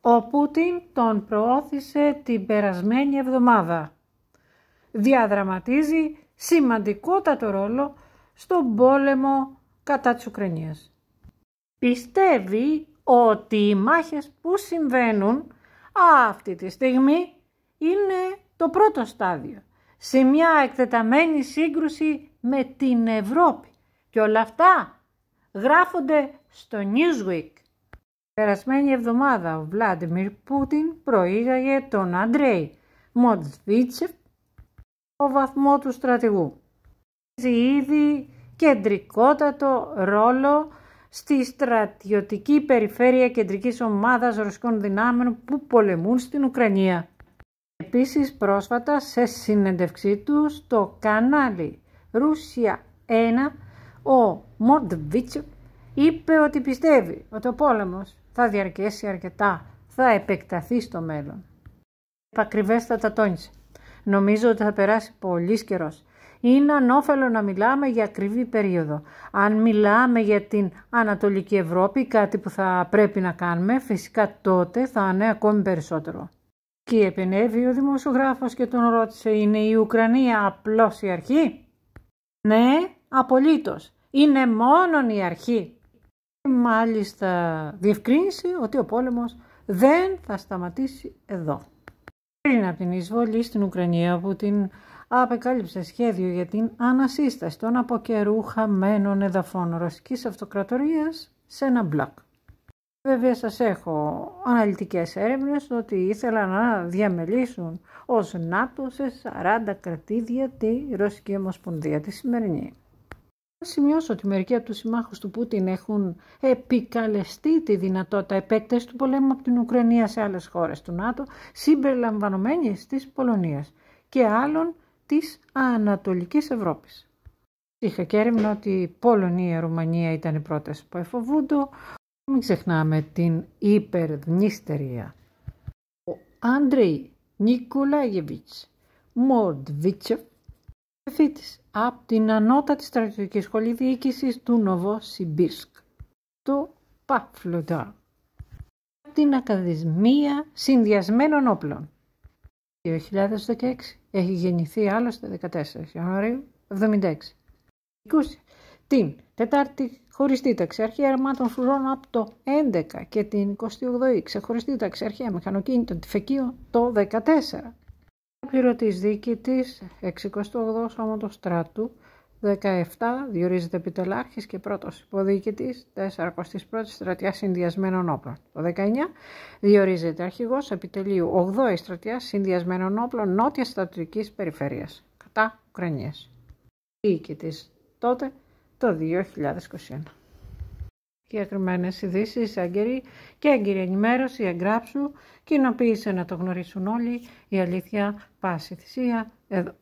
Ο Πούτιν τον προώθησε την περασμένη εβδομάδα. Διαδραματίζει σημαντικότατο ρόλο στον πόλεμο κατά της Ουκρανίας. Πιστεύει ότι οι μάχες που συμβαίνουν αυτή τη στιγμή είναι το πρώτο στάδιο σε μια εκτεταμένη σύγκρουση με την Ευρώπη. Και όλα αυτά γράφονται στο Newsweek. Περασμένη εβδομάδα ο Βλάντιμιρ Πούτιν προήγαγε τον Αντρέι Μοντβίτσεφ ο βαθμό του στρατηγού. Ήδη κεντρικότατο ρόλο στη στρατιωτική περιφέρεια κεντρικής ομάδας ρωσικών δυνάμεων που πολεμούν στην Ουκρανία. Επίσης πρόσφατα σε συνέντευξή του στο κανάλι Ρούσια 1 ο Μοντβίτσεφ είπε ότι πιστεύει ότι ο πόλεμος θα διαρκέσει αρκετά, θα επεκταθεί στο μέλλον. τα τόνισε. Νομίζω ότι θα περάσει πολύς καιρός. Είναι ανώφελο να μιλάμε για ακριβή περίοδο. Αν μιλάμε για την Ανατολική Ευρώπη, κάτι που θα πρέπει να κάνουμε, φυσικά τότε θα είναι ακόμη περισσότερο. Και επενέβη ο δημοσιογράφος και τον ρώτησε, είναι η Ουκρανία απλώς η αρχή? Ναι, απολύτως. Είναι μόνον η αρχή μάλιστα διευκρίνησε ότι ο πόλεμος δεν θα σταματήσει εδώ. Πριν από την εισβολή στην Ουκρανία που την απεκάλυψε σχέδιο για την ανασύσταση των από καιρού χαμένων εδαφών Ρωσικής Αυτοκρατορίας σε ένα μπλοκ. Βέβαια σας έχω αναλυτικές έρευνες ότι ήθελαν να διαμελήσουν ως ΝΑΤΟ σε 40 κρατήδια τη Ρωσική Ομοσπονδία τη σημερινή. Θα σημειώσω ότι μερικοί από τους συμμάχους του Πούτιν έχουν επικαλεστεί τη δυνατότητα επέκτασης του πολέμου από την Ουκρανία σε άλλες χώρες του ΝΑΤΟ, συμπεριλαμβανομένης της Πολωνίας και άλλων της Ανατολικής Ευρώπης. Είχα και έρευνα ότι η Πολωνία και η Ρουμανία ήταν οι πρώτες που εφοβούντο. Μην ξεχνάμε την υπερδνίστερια. Ο Άντρεϊ Νικολάγεβιτς από την ανώτατη στρατιωτική σχολή διοίκησης του Νοβό Σιμπίσκ, του Παφλοντά, από την Ακαδημία Συνδυασμένων Όπλων. 2016 έχει γεννηθεί άλλωστε 14 Ιανουαρίου 1976. Την Τετάρτη χωριστή ταξιαρχία αρμάτων φρουρών από το 11 και την 28η ξεχωριστή ταξιαρχία μηχανοκίνητων τυφεκίων το 14 δίκη της 68 Σώματος Στράτου 17 διορίζεται επιτελάρχης και πρώτος υποδιοικητής 41ης Στρατιάς Συνδυασμένων Όπλων. Το 19 διορίζεται αρχηγός επιτελείου 8η στρατιάς, Συνδυασμένων Όπλων Νότιας Στατιωτικής Περιφέρειας κατά Ουκρανίας. Διοικητής τότε το 2021. Συγκεκριμένες ειδήσεις, έγκαιρη και έγκαιρη ενημέρωση, εγγράψου, κοινοποίησε να το γνωρίσουν όλοι, η αλήθεια πάση θυσία εδώ.